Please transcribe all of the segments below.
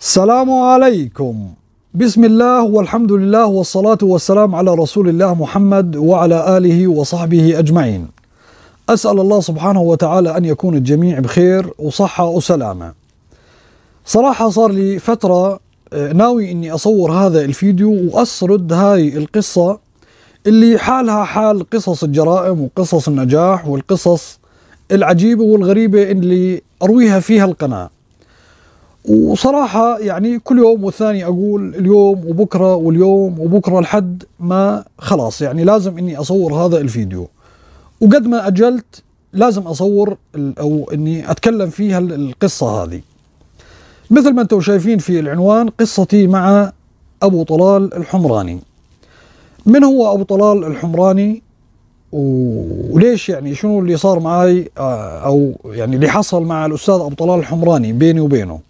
السلام عليكم بسم الله والحمد لله والصلاة والسلام على رسول الله محمد وعلى آله وصحبه أجمعين أسأل الله سبحانه وتعالى أن يكون الجميع بخير وصحة وسلامة صراحة صار لي فترة آه، ناوي أني أصور هذا الفيديو وأسرد هاي القصة اللي حالها حال قصص الجرائم وقصص النجاح والقصص العجيبة والغريبة اللي أرويها فيها القناة وصراحة يعني كل يوم والثاني أقول اليوم وبكرة واليوم وبكرة لحد ما خلاص يعني لازم إني أصور هذا الفيديو وقد ما أجلت لازم أصور أو إني أتكلم فيها القصة هذه مثل ما أنتم شايفين في العنوان قصتي مع أبو طلال الحمراني من هو أبو طلال الحمراني وليش يعني شنو اللي صار معي آه، أو يعني اللي حصل مع الأستاذ أبو طلال الحمراني بيني وبينه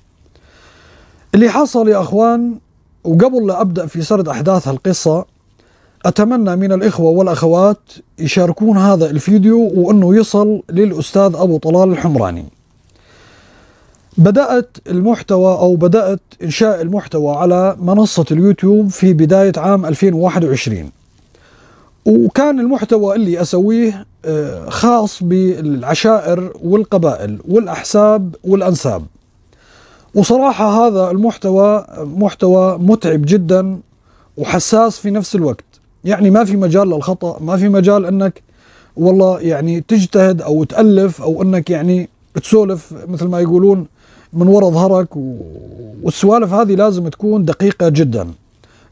اللي حصل يا اخوان وقبل لا ابدا في سرد احداث هالقصه اتمنى من الاخوه والاخوات يشاركون هذا الفيديو وانه يصل للاستاذ ابو طلال الحمراني. بدات المحتوى او بدات انشاء المحتوى على منصه اليوتيوب في بدايه عام 2021. وكان المحتوى اللي اسويه آه، خاص بالعشائر والقبائل والاحساب والانساب. وصراحة هذا المحتوى محتوى متعب جدا وحساس في نفس الوقت يعني ما في مجال للخطأ ما في مجال أنك والله يعني تجتهد أو تألف أو أنك يعني تسولف مثل ما يقولون من وراء ظهرك والسوالف هذه لازم تكون دقيقة جدا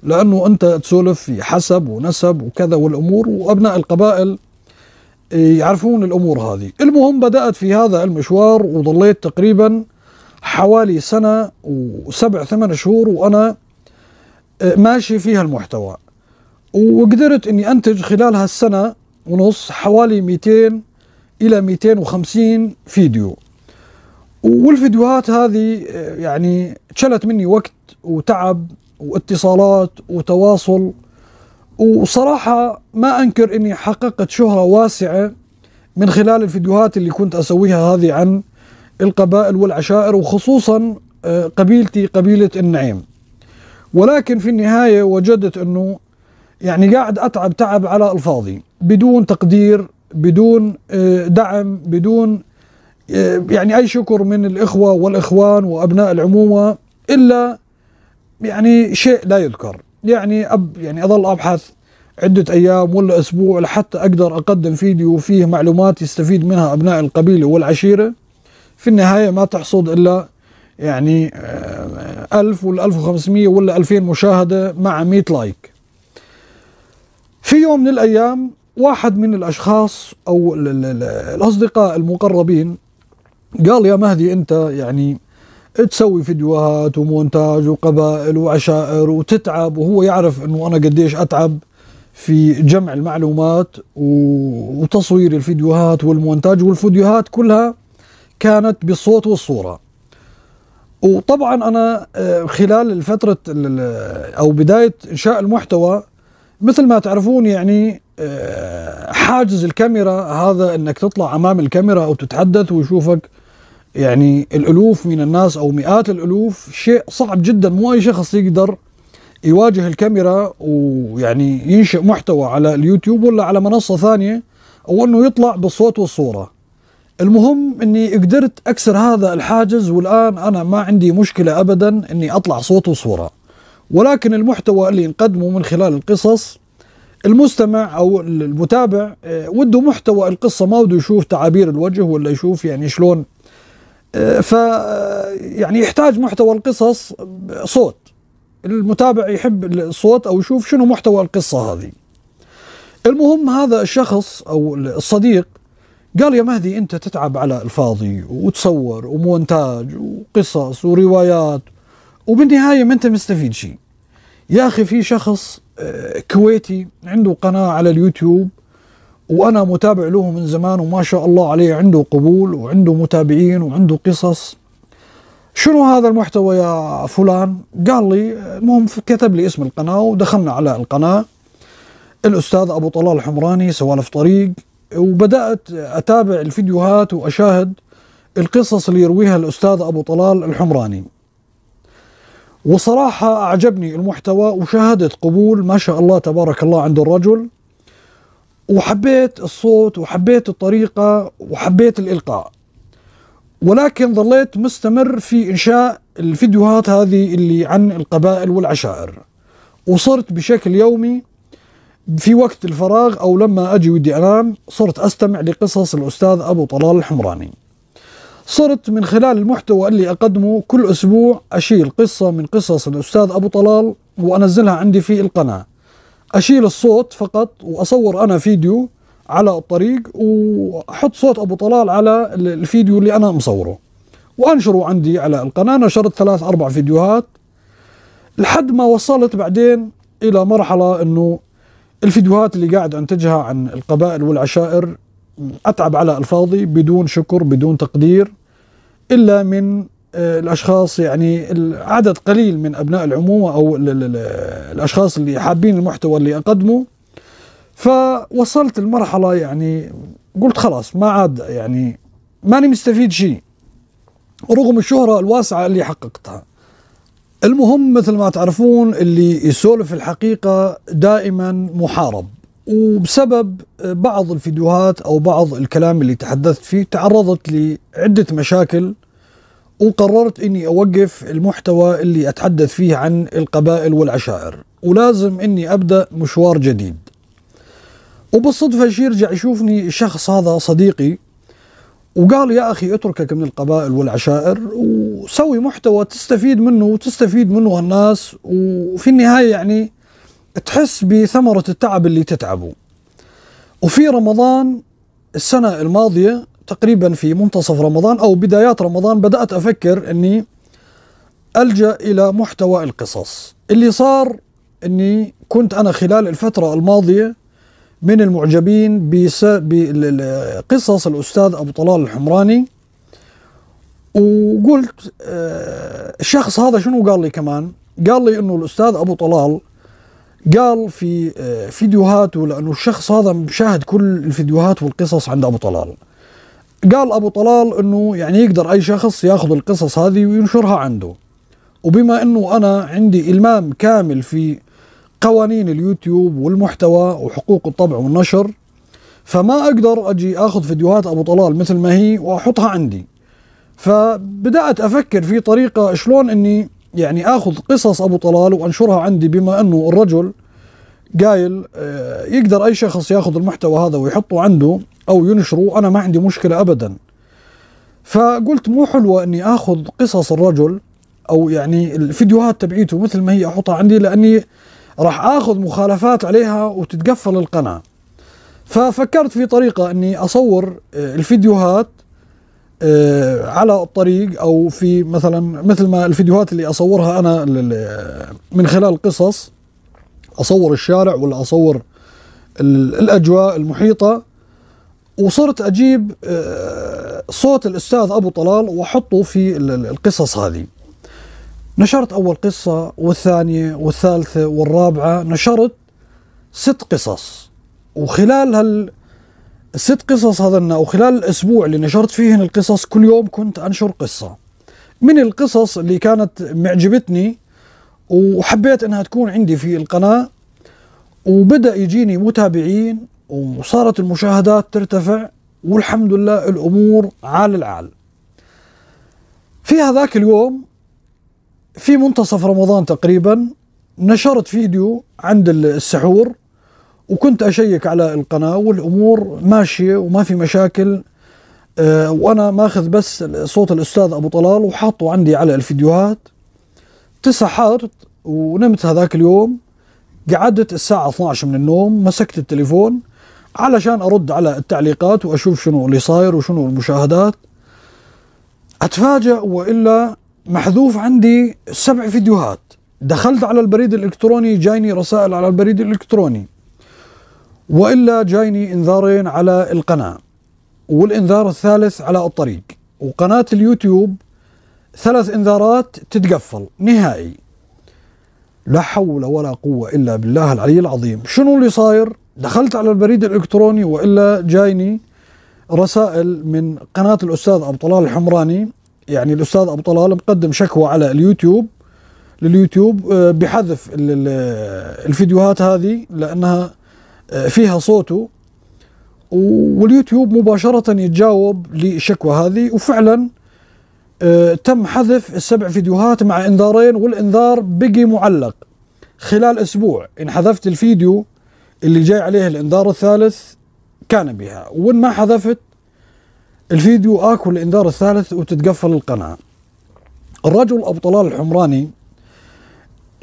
لأنه أنت تسولف في حسب ونسب وكذا والأمور وأبناء القبائل إيه، يعرفون الأمور هذه المهم بدأت في هذا المشوار وظليت تقريباً حوالي سنة وسبع ثمان شهور وأنا آه، ماشي فيها المحتوى وقدرت أني أنتج خلال هالسنة ونص حوالي 200 إلى 250 فيديو والفيديوهات هذه آه، يعني شلت مني وقت وتعب واتصالات وتواصل وصراحة ما أنكر أني حققت شهرة واسعة من خلال الفيديوهات اللي كنت أسويها هذه عن القبائل والعشائر وخصوصا آه، قبيلتي قبيلة النعيم ولكن في النهاية وجدت أنه يعني قاعد أتعب تعب على الفاضي بدون تقدير بدون آه، دعم بدون آه، يعني أي شكر من الإخوة والإخوان وأبناء العمومة إلا يعني شيء لا يذكر يعني أب يعني أظل أبحث عدة أيام ولا أسبوع لحتى أقدر أقدم فيديو فيه معلومات يستفيد منها أبناء القبيلة والعشيرة في النهاية ما تحصد إلا يعني 1000 آه، ولا 1500 ولا 2000 مشاهدة مع 100 لايك في يوم من الأيام واحد من الأشخاص أو الأصدقاء المقربين قال يا مهدي أنت يعني تسوي فيديوهات ومونتاج وقبائل وعشائر وتتعب وهو يعرف أنه أنا قديش أتعب في جمع المعلومات وتصوير الفيديوهات والمونتاج والفيديوهات كلها كانت بصوت وصورة وطبعا أنا آه، خلال فترة أو بداية إنشاء المحتوى مثل ما تعرفون يعني آه، حاجز الكاميرا هذا انك تطلع امام الكاميرا او تتحدث ويشوفك يعني الالوف من الناس او مئات الالوف شيء صعب جدا مو اي شخص يقدر يواجه الكاميرا ويعني ينشئ محتوى على اليوتيوب ولا على منصه ثانيه او انه يطلع بالصوت والصوره المهم اني قدرت اكسر هذا الحاجز والان انا ما عندي مشكله ابدا اني اطلع صوت وصوره ولكن المحتوى اللي نقدمه من خلال القصص المستمع او المتابع آه، وده محتوى القصه ما وده يشوف تعابير الوجه ولا يشوف يعني شلون آه، ف آه، يعني يحتاج محتوى القصص صوت المتابع يحب الصوت او يشوف شنو محتوى القصه هذه المهم هذا الشخص او الصديق قال يا مهدي أنت تتعب على الفاضي وتصور ومونتاج وقصص وروايات وبالنهاية ما أنت مستفيد شيء يا أخي في شخص آه، كويتي عنده قناة على اليوتيوب وأنا متابع له من زمان وما شاء الله عليه عنده قبول وعنده متابعين وعنده قصص شنو هذا المحتوى يا فلان قال لي المهم كتب لي اسم القناة ودخلنا على القناة الأستاذ أبو طلال الحمراني سوالف طريق وبدأت أتابع الفيديوهات وأشاهد القصص اللي يرويها الأستاذ أبو طلال الحمراني وصراحة أعجبني المحتوى وشاهدت قبول ما شاء الله تبارك الله عند الرجل وحبيت الصوت وحبيت الطريقة وحبيت الإلقاء ولكن ظليت مستمر في إنشاء الفيديوهات هذه اللي عن القبائل والعشائر وصرت بشكل يومي في وقت الفراغ أو لما أجي ودي أنام صرت أستمع لقصص الأستاذ أبو طلال الحمراني صرت من خلال المحتوى اللي أقدمه كل أسبوع أشيل قصة من قصص الأستاذ أبو طلال وأنزلها عندي في القناة أشيل الصوت فقط وأصور أنا فيديو على الطريق وأحط صوت أبو طلال على الفيديو اللي أنا مصوره وأنشره عندي على القناة نشرت ثلاث أربع فيديوهات لحد ما وصلت بعدين إلى مرحلة أنه الفيديوهات اللي قاعد انتجها عن القبائل والعشائر اتعب على الفاضي بدون شكر بدون تقدير الا من آه، الاشخاص يعني عدد قليل من ابناء العمومه او الاشخاص اللي حابين المحتوى اللي اقدمه فوصلت المرحله يعني قلت خلاص ما عاد يعني ماني مستفيد شيء رغم الشهره الواسعه اللي حققتها المهم مثل ما تعرفون اللي يسولف الحقيقة دائما محارب وبسبب بعض الفيديوهات أو بعض الكلام اللي تحدثت فيه تعرضت لعدة مشاكل وقررت اني اوقف المحتوى اللي اتحدث فيه عن القبائل والعشائر ولازم اني ابدا مشوار جديد وبالصدفه شي يرجع يشوفني الشخص هذا صديقي وقال يا أخي اتركك من القبائل والعشائر وسوي محتوى تستفيد منه وتستفيد منه الناس وفي النهاية يعني تحس بثمرة التعب اللي تتعبه وفي رمضان السنة الماضية تقريبا في منتصف رمضان أو بدايات رمضان بدأت أفكر أني ألجأ إلى محتوى القصص اللي صار أني كنت أنا خلال الفترة الماضية من المعجبين بقصص الأستاذ أبو طلال الحمراني وقلت آه، الشخص هذا شنو قال لي كمان قال لي أنه الأستاذ أبو طلال قال في آه، فيديوهاته لأنه الشخص هذا مشاهد كل الفيديوهات والقصص عند أبو طلال قال أبو طلال أنه يعني يقدر أي شخص يأخذ القصص هذه وينشرها عنده وبما أنه أنا عندي إلمام كامل في قوانين اليوتيوب والمحتوى وحقوق الطبع والنشر فما اقدر اجي اخذ فيديوهات ابو طلال مثل ما هي واحطها عندي فبدات افكر في طريقه شلون اني يعني اخذ قصص ابو طلال وانشرها عندي بما انه الرجل قايل آه، يقدر اي شخص ياخذ المحتوى هذا ويحطه عنده او ينشره انا ما عندي مشكله ابدا فقلت مو حلوه اني اخذ قصص الرجل او يعني الفيديوهات تبعيته مثل ما هي احطها عندي لاني راح اخذ مخالفات عليها وتتقفل القناه ففكرت في طريقه اني اصور آه، الفيديوهات آه، على الطريق او في مثلا مثل ما الفيديوهات اللي اصورها انا آه، من خلال قصص اصور الشارع ولا اصور الاجواء المحيطه وصرت اجيب صوت الاستاذ ابو طلال واحطه في القصص هذه نشرت أول قصة والثانية والثالثة والرابعة نشرت ست قصص وخلال هال ست قصص هذنا أو خلال الأسبوع اللي نشرت فيهن القصص كل يوم كنت أنشر قصة من القصص اللي كانت معجبتني وحبيت انها تكون عندي في القناه وبدا يجيني متابعين وصارت المشاهدات ترتفع والحمد لله الامور عال العال في هذاك اليوم في منتصف رمضان تقريبا نشرت فيديو عند السحور وكنت أشيك على القناة والأمور ماشية وما في مشاكل آه، وأنا ماخذ بس صوت الأستاذ أبو طلال وحاطه عندي على الفيديوهات تسحرت ونمت هذاك اليوم قعدت الساعة 12 من النوم مسكت التليفون علشان أرد على التعليقات وأشوف شنو اللي صاير وشنو المشاهدات أتفاجأ وإلا محذوف عندي سبع فيديوهات دخلت على البريد الإلكتروني جايني رسائل على البريد الإلكتروني وإلا جايني إنذارين على القناة والإنذار الثالث على الطريق وقناة اليوتيوب ثلاث إنذارات تتقفل نهائي لا حول ولا قوة إلا بالله العلي العظيم شنو اللي صاير دخلت على البريد الإلكتروني وإلا جايني رسائل من قناة الأستاذ أبو طلال الحمراني يعني الأستاذ أبو طلال مقدم شكوى على اليوتيوب لليوتيوب آه، بحذف الفيديوهات هذه لأنها آه، فيها صوته واليوتيوب مباشرة يتجاوب للشكوى هذه وفعلا آه، تم حذف السبع فيديوهات مع انذارين والانذار بقي معلق خلال اسبوع ان حذفت الفيديو اللي جاي عليه الانذار الثالث كان بها وان ما حذفت الفيديو آكل الإنذار الثالث وتتقفل القناة الرجل أبو طلال الحمراني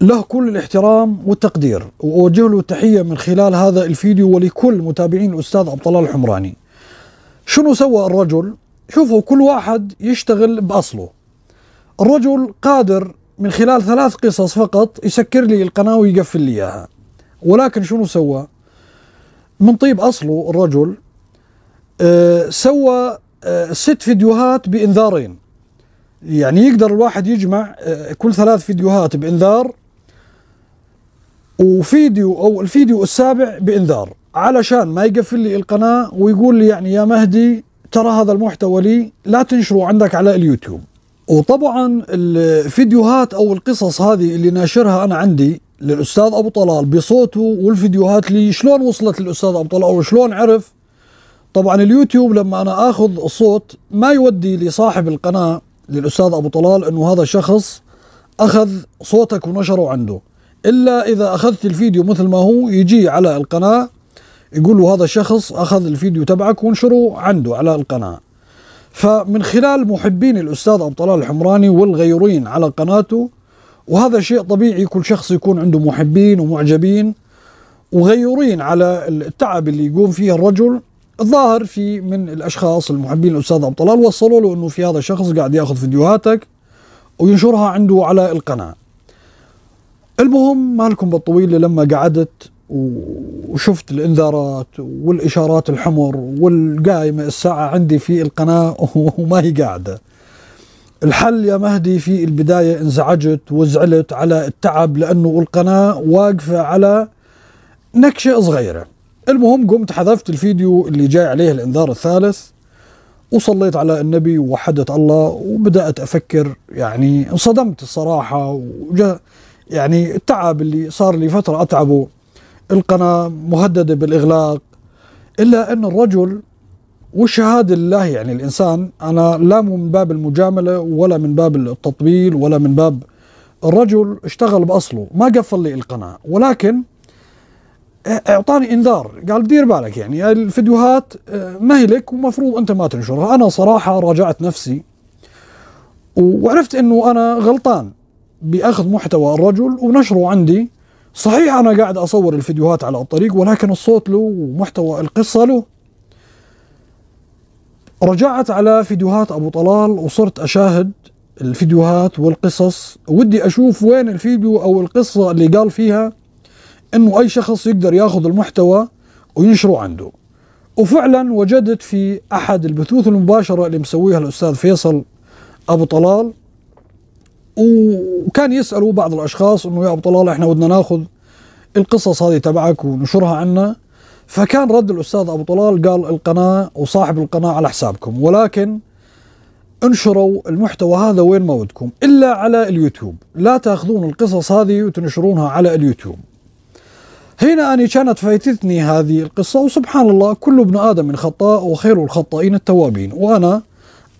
له كل الاحترام والتقدير وأوجه له تحية من خلال هذا الفيديو ولكل متابعين الأستاذ أبو طلال الحمراني شنو سوى الرجل؟ شوفوا كل واحد يشتغل بأصله الرجل قادر من خلال ثلاث قصص فقط يسكر لي القناة ويقفل لي إياها ولكن شنو سوى؟ من طيب أصله الرجل أه سوى آه، ست فيديوهات بإنذارين يعني يقدر الواحد يجمع آه، كل ثلاث فيديوهات بإنذار وفيديو أو الفيديو السابع بإنذار علشان ما يقفل لي القناة ويقول لي يعني يا مهدي ترى هذا المحتوى لي لا تنشره عندك على اليوتيوب وطبعا الفيديوهات أو القصص هذه اللي ناشرها أنا عندي للأستاذ أبو طلال بصوته والفيديوهات لي شلون وصلت للأستاذ أبو طلال أو شلون عرف طبعا اليوتيوب لما انا اخذ صوت ما يودي لصاحب القناه للاستاذ ابو طلال انه هذا شخص اخذ صوتك ونشره عنده الا اذا اخذت الفيديو مثل ما هو يجي على القناه يقول له هذا الشخص اخذ الفيديو تبعك وانشره عنده على القناه فمن خلال محبين الاستاذ ابو طلال الحمراني والغيرين على قناته وهذا شيء طبيعي كل شخص يكون عنده محبين ومعجبين وغيورين على التعب اللي يقوم فيه الرجل الظاهر في من الاشخاص المحبين للاستاذ عبد طلال وصلوا له انه في هذا الشخص قاعد ياخذ فيديوهاتك وينشرها عنده على القناه. المهم ما لكم بالطويله لما قعدت وشفت الانذارات والاشارات الحمر والقايمه الساعه عندي في القناه وما هي قاعده. الحل يا مهدي في البدايه انزعجت وزعلت على التعب لانه القناه واقفه على نكشه صغيره. المهم قمت حذفت الفيديو اللي جاي عليه الانذار الثالث وصليت على النبي ووحدت الله وبدأت أفكر يعني انصدمت الصراحة وجا يعني التعب اللي صار لي فترة أتعبه القناة مهددة بالإغلاق إلا أن الرجل والشهادة لله يعني الإنسان أنا لا من باب المجاملة ولا من باب التطبيل ولا من باب الرجل اشتغل بأصله ما قفل لي القناة ولكن اعطاني انذار قال دير بالك يعني الفيديوهات آه، ما هي لك ومفروض انت ما تنشرها انا صراحه راجعت نفسي وعرفت انه انا غلطان باخذ محتوى الرجل ونشره عندي صحيح انا قاعد اصور الفيديوهات على الطريق ولكن الصوت له ومحتوى القصه له رجعت على فيديوهات ابو طلال وصرت اشاهد الفيديوهات والقصص ودي اشوف وين الفيديو او القصه اللي قال فيها انه اي شخص يقدر ياخذ المحتوى وينشره عنده وفعلا وجدت في احد البثوث المباشره اللي مسويها الاستاذ فيصل ابو طلال وكان يسالوا بعض الاشخاص انه يا ابو طلال احنا بدنا ناخذ القصص هذه تبعك ونشرها عنا فكان رد الاستاذ ابو طلال قال القناه وصاحب القناه على حسابكم ولكن انشروا المحتوى هذا وين ما ودكم الا على اليوتيوب لا تاخذون القصص هذه وتنشرونها على اليوتيوب هنا أنا كانت فايتتني هذه القصة وسبحان الله كل ابن آدم خطاء وخير الخطائين التوابين وأنا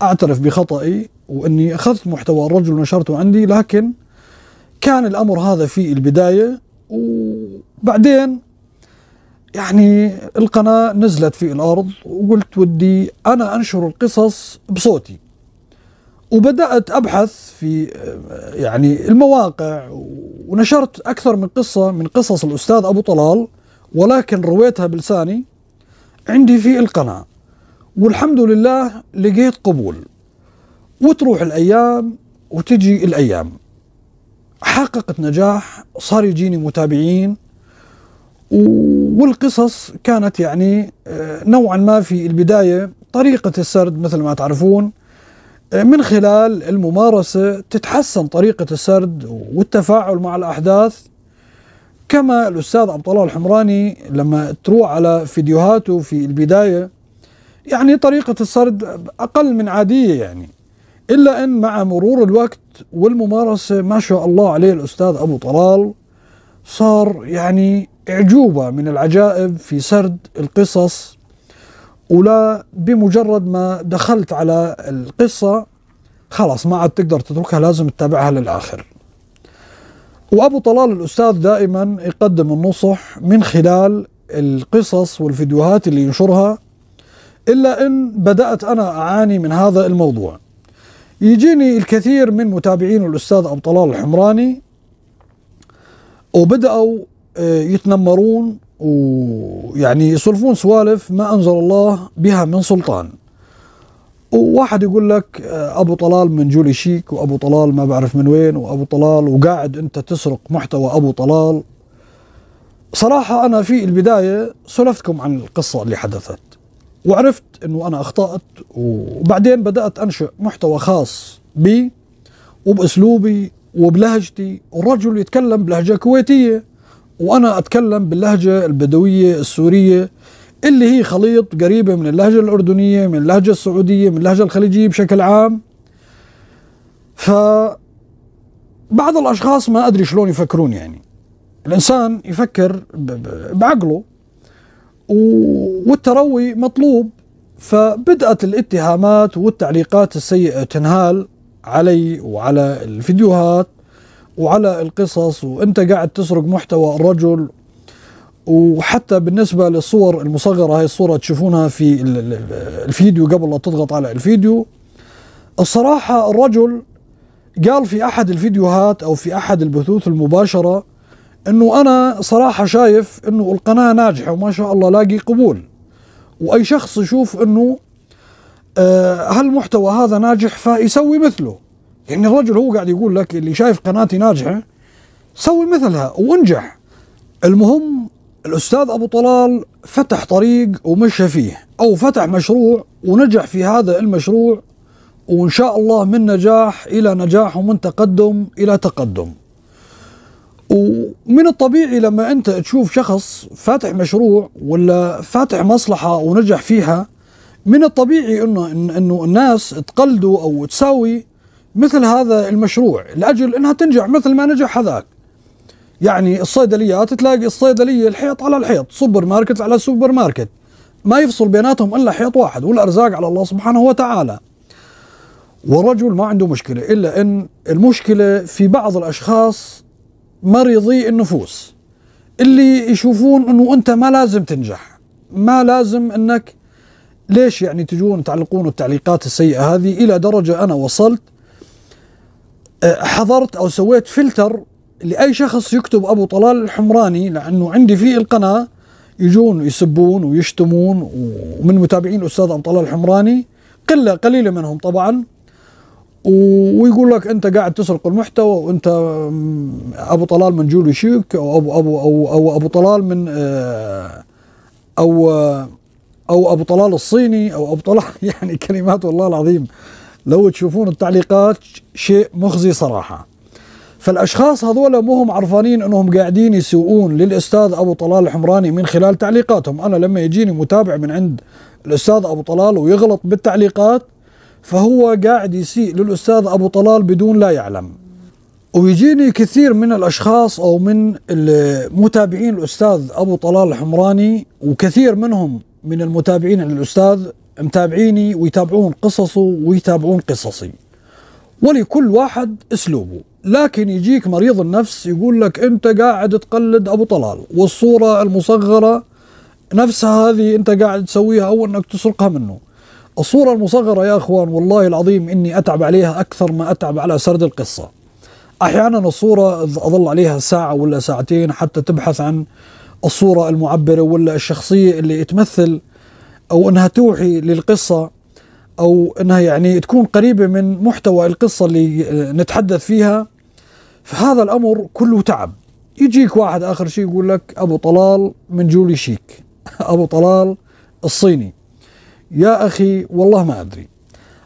أعترف بخطئي وأني أخذت محتوى الرجل ونشرته عندي لكن كان الأمر هذا في البداية وبعدين يعني القناة نزلت في الأرض وقلت ودي أنا أنشر القصص بصوتي وبدأت أبحث في يعني المواقع ونشرت أكثر من قصة من قصص الأستاذ أبو طلال ولكن رويتها بلساني عندي في القناة والحمد لله لقيت قبول وتروح الأيام وتجي الأيام حققت نجاح صار يجيني متابعين والقصص كانت يعني آه، نوعا ما في البداية طريقة السرد مثل ما تعرفون من خلال الممارسة تتحسن طريقة السرد والتفاعل مع الأحداث كما الأستاذ عبد الله الحمراني لما تروح على فيديوهاته في البداية يعني طريقة السرد أقل من عادية يعني إلا أن مع مرور الوقت والممارسة ما شاء الله عليه الأستاذ أبو طلال صار يعني إعجوبة من العجائب في سرد القصص ولا بمجرد ما دخلت على القصة خلاص ما عاد تقدر تتركها لازم تتابعها للآخر وأبو طلال الأستاذ دائما يقدم النصح من خلال القصص والفيديوهات اللي ينشرها إلا أن بدأت أنا أعاني من هذا الموضوع يجيني الكثير من متابعين الأستاذ أبو طلال الحمراني وبدأوا آه، يتنمرون ويعني يسولفون سوالف ما انزل الله بها من سلطان وواحد يقول لك آه، ابو طلال من جولي شيك وابو طلال ما بعرف من وين وابو طلال وقاعد انت تسرق محتوى ابو طلال صراحة أنا في البداية سلفتكم عن القصة اللي حدثت وعرفت أنه أنا أخطأت وبعدين بدأت أنشئ محتوى خاص بي وبأسلوبي وبلهجتي والرجل يتكلم بلهجة كويتية وأنا أتكلم باللهجة البدوية السورية اللي هي خليط قريبة من اللهجة الأردنية من اللهجة السعودية من اللهجة الخليجية بشكل عام ف بعض الأشخاص ما أدري شلون يفكرون يعني الإنسان يفكر بعقله والتروي مطلوب فبدأت الاتهامات والتعليقات السيئة تنهال علي وعلى الفيديوهات وعلى القصص وانت قاعد تسرق محتوى الرجل وحتى بالنسبة للصور المصغرة هاي الصورة تشوفونها في الفيديو قبل لا تضغط على الفيديو الصراحة الرجل قال في أحد الفيديوهات أو في أحد البثوث المباشرة أنه أنا صراحة شايف أنه القناة ناجحة وما شاء الله لاقي قبول وأي شخص يشوف أنه هالمحتوى آه، هذا ناجح فيسوي مثله يعني الرجل هو قاعد يقول لك اللي شايف قناتي ناجحة سوي مثلها وانجح المهم الأستاذ أبو طلال فتح طريق ومشى فيه أو فتح مشروع ونجح في هذا المشروع وإن شاء الله من نجاح إلى نجاح ومن تقدم إلى تقدم ومن الطبيعي لما أنت تشوف شخص فاتح مشروع ولا فاتح مصلحة ونجح فيها من الطبيعي انه انه الناس تقلده او تساوي مثل هذا المشروع لاجل انها تنجح مثل ما نجح هذاك يعني الصيدليات تلاقي الصيدليه الحيط على الحيط سوبر ماركت على سوبر ماركت ما يفصل بيناتهم الا حيط واحد والارزاق على الله سبحانه وتعالى ورجل ما عنده مشكله الا ان المشكله في بعض الاشخاص مريضي النفوس اللي يشوفون انه انت ما لازم تنجح ما لازم انك ليش يعني تجون تعلقون التعليقات السيئه هذه الى درجه انا وصلت حضرت او سويت فلتر لاي شخص يكتب ابو طلال الحمراني لانه عندي في القناه يجون يسبون ويشتمون ومن متابعين الاستاذ ابو طلال الحمراني قله قليله منهم طبعا ويقول لك انت قاعد تسرق المحتوى وانت ابو طلال من جولي شيك او ابو ابو او او ابو طلال من آه، او آه، او ابو طلال الصيني او ابو طلال يعني كلمات والله العظيم لو تشوفون التعليقات شيء مخزي صراحة فالأشخاص هذول مو هم عرفانين أنهم قاعدين يسوؤون للأستاذ أبو طلال الحمراني من خلال تعليقاتهم أنا لما يجيني متابع من عند الأستاذ أبو طلال ويغلط بالتعليقات فهو قاعد يسيء للأستاذ أبو طلال بدون لا يعلم ويجيني كثير من الاشخاص او من متابعين الاستاذ ابو طلال الحمراني وكثير منهم من المتابعين للأستاذ متابعيني ويتابعون قصصه ويتابعون قصصي ولكل واحد اسلوبه لكن يجيك مريض النفس يقول لك انت قاعد تقلد ابو طلال والصوره المصغره نفسها هذه انت قاعد تسويها او انك تسرقها منه الصوره المصغره يا اخوان والله العظيم اني اتعب عليها اكثر ما اتعب على سرد القصه احيانا الصوره اظل عليها ساعه ولا ساعتين حتى تبحث عن الصورة المعبرة ولا الشخصية اللي تمثل أو أنها توحي للقصة أو أنها يعني تكون قريبة من محتوى القصة اللي نتحدث فيها فهذا الأمر كله تعب يجيك واحد آخر شيء يقول لك أبو طلال من جولي شيك أبو طلال الصيني يا أخي والله ما أدري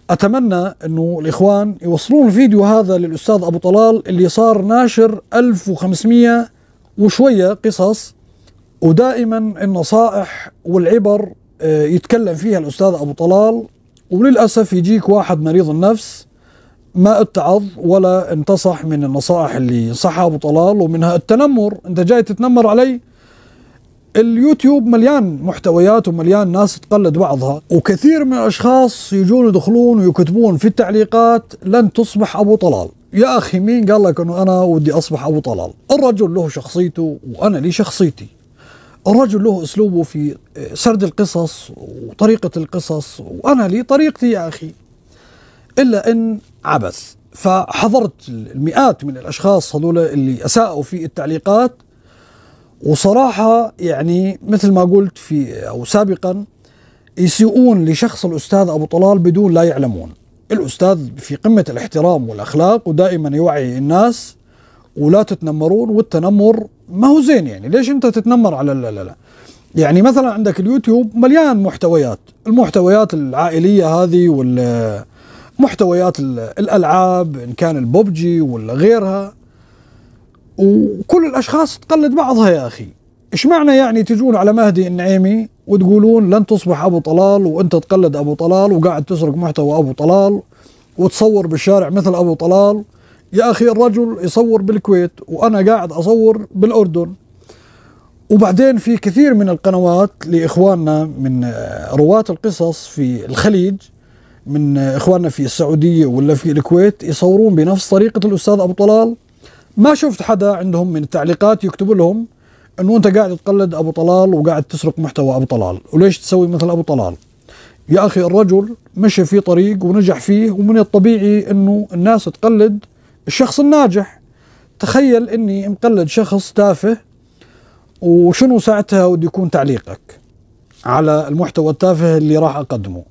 أتمنى أنه الإخوان يوصلون الفيديو هذا للأستاذ أبو طلال اللي صار ناشر 1500 وشوية قصص ودائما النصائح والعبر آه، يتكلم فيها الأستاذ أبو طلال وللأسف يجيك واحد مريض النفس ما اتعظ ولا انتصح من النصائح اللي صح أبو طلال ومنها التنمر أنت جاي تتنمر علي اليوتيوب مليان محتويات ومليان ناس تقلد بعضها وكثير من الأشخاص يجون يدخلون ويكتبون في التعليقات لن تصبح أبو طلال يا أخي مين قال لك أنه أنا ودي أصبح أبو طلال الرجل له شخصيته وأنا لي شخصيتي الرجل له اسلوبه في آه، سرد القصص وطريقه القصص وانا لي طريقتي يا اخي الا ان عبث فحضرت المئات من الاشخاص هذول اللي اساءوا في التعليقات وصراحه يعني مثل ما قلت في آه، او سابقا يسيئون لشخص الاستاذ ابو طلال بدون لا يعلمون الاستاذ في قمه الاحترام والاخلاق ودائما يوعي الناس ولا تتنمرون والتنمر ما هو زين يعني ليش انت تتنمر على لا لا لا يعني مثلا عندك اليوتيوب مليان محتويات المحتويات العائليه هذه وال محتويات الالعاب ان كان البوبجي ولا غيرها وكل الاشخاص تقلد بعضها يا اخي ايش معنى يعني تجون على مهدي النعيمي وتقولون لن تصبح ابو طلال وانت تقلد ابو طلال وقاعد تسرق محتوى ابو طلال وتصور بالشارع مثل ابو طلال يا أخي الرجل يصور بالكويت وأنا قاعد أصور بالأردن وبعدين في كثير من القنوات لإخواننا من آه، رواة القصص في الخليج من آه، إخواننا في السعودية ولا في الكويت يصورون بنفس طريقة الأستاذ أبو طلال ما شفت حدا عندهم من التعليقات يكتب لهم انه انت قاعد تقلد ابو طلال وقاعد تسرق محتوى ابو طلال وليش تسوي مثل ابو طلال يا اخي الرجل مشى في طريق ونجح فيه ومن الطبيعي انه الناس تقلد الشخص الناجح تخيل اني مقلد شخص تافه وشنو ساعتها ودي يكون تعليقك على المحتوى التافه اللي راح اقدمه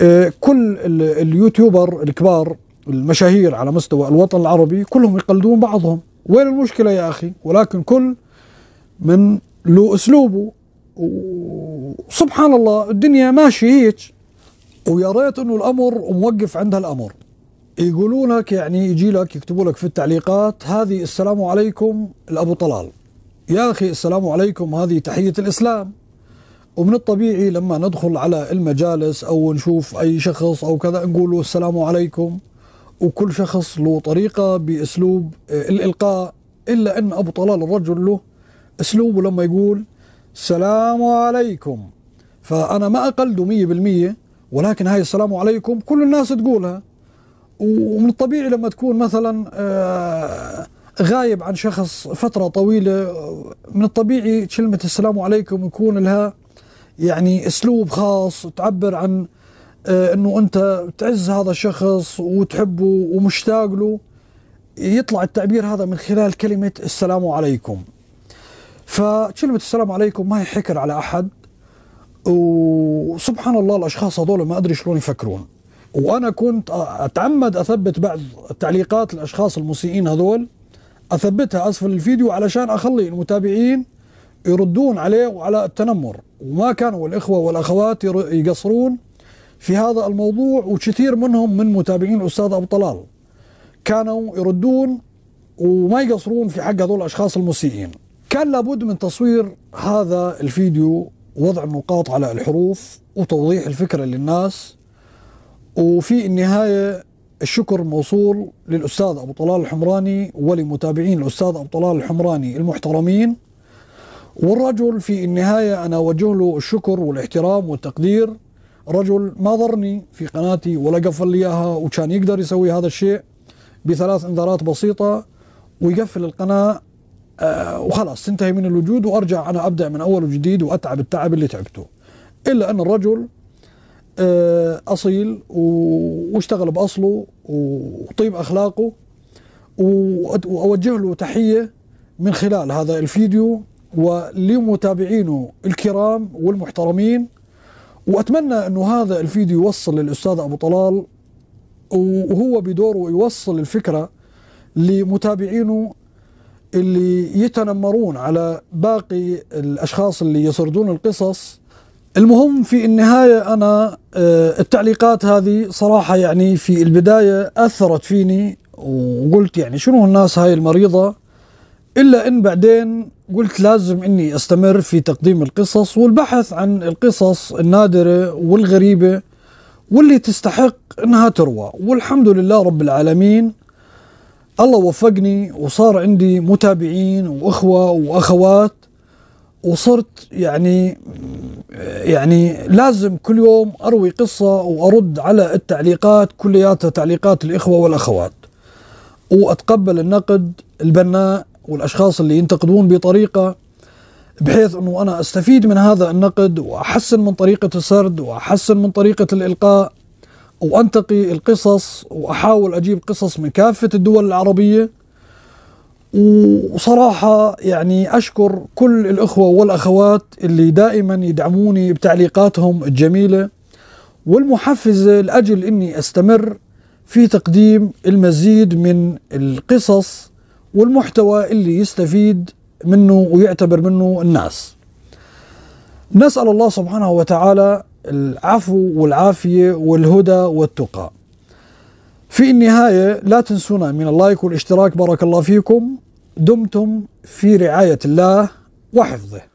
آه، كل اليوتيوبر الكبار المشاهير على مستوى الوطن العربي كلهم يقلدون بعضهم وين المشكلة يا أخي ولكن كل من له أسلوبه وسبحان الله الدنيا ماشي هيك ويا ريت انه الامر موقف عند الأمر يقولوا لك يعني يجي لك يكتبوا لك في التعليقات هذه السلام عليكم الأبو طلال يا أخي السلام عليكم هذه تحية الإسلام ومن الطبيعي لما ندخل على المجالس أو نشوف أي شخص أو كذا نقول له السلام عليكم وكل شخص له طريقة بأسلوب الإلقاء إلا أن أبو طلال الرجل له أسلوبه لما يقول السلام عليكم فأنا ما أقلده مية بالمية ولكن هاي السلام عليكم كل الناس تقولها ومن الطبيعي لما تكون مثلا آه، غايب عن شخص فترة طويلة من الطبيعي كلمة السلام عليكم يكون لها يعني اسلوب خاص تعبر عن آه، انه انت تعز هذا الشخص وتحبه ومشتاق له يطلع التعبير هذا من خلال كلمة السلام عليكم فكلمة السلام عليكم ما هي حكر على أحد وسبحان الله الأشخاص هذول ما أدري شلون يفكرون وانا كنت اتعمد اثبت بعض التعليقات الاشخاص المسيئين هذول اثبتها اسفل الفيديو علشان اخلي المتابعين يردون عليه وعلى التنمر وما كانوا الاخوه والاخوات يقصرون في هذا الموضوع وكثير منهم من متابعين الاستاذ ابو طلال كانوا يردون وما يقصرون في حق هذول الاشخاص المسيئين كان لابد من تصوير هذا الفيديو وضع النقاط على الحروف وتوضيح الفكره للناس وفي النهاية الشكر موصول للأستاذ أبو طلال الحمراني ولمتابعين الأستاذ أبو طلال الحمراني المحترمين والرجل في النهاية أنا أوجه له الشكر والاحترام والتقدير رجل ما ضرني في قناتي ولا قفل لي اياها وكان يقدر يسوي هذا الشيء بثلاث انذارات بسيطة ويقفل القناة آه، وخلاص تنتهي من الوجود وارجع انا ابدا من اول وجديد واتعب التعب اللي تعبته. الا ان الرجل آه، اصيل واشتغل باصله وطيب اخلاقه واوجه له تحيه من خلال هذا الفيديو ولمتابعينه الكرام والمحترمين واتمنى انه هذا الفيديو يوصل للاستاذ ابو طلال وهو بدوره يوصل الفكره لمتابعينه اللي يتنمرون على باقي الاشخاص اللي يسردون القصص المهم في النهاية أنا آه، التعليقات هذه صراحة يعني في البداية أثرت فيني وقلت يعني شنو الناس هاي المريضة إلا أن بعدين قلت لازم أني أستمر في تقديم القصص والبحث عن القصص النادرة والغريبة واللي تستحق أنها تروى والحمد لله رب العالمين الله وفقني وصار عندي متابعين وإخوة وأخوات وصرت يعني يعني لازم كل يوم اروي قصه وارد على التعليقات كلياتها تعليقات الاخوه والاخوات واتقبل النقد البناء والاشخاص اللي ينتقدون بطريقه بحيث انه انا استفيد من هذا النقد واحسن من طريقه السرد واحسن من طريقه الالقاء وانتقي القصص واحاول اجيب قصص من كافه الدول العربيه وصراحة يعني أشكر كل الأخوة والأخوات اللي دائما يدعموني بتعليقاتهم الجميلة والمحفزة لأجل أني أستمر في تقديم المزيد من القصص والمحتوى اللي يستفيد منه ويعتبر منه الناس نسأل الله سبحانه وتعالى العفو والعافية والهدى والتقى في النهاية لا تنسونا من اللايك والاشتراك بارك الله فيكم دمتم في رعاية الله وحفظه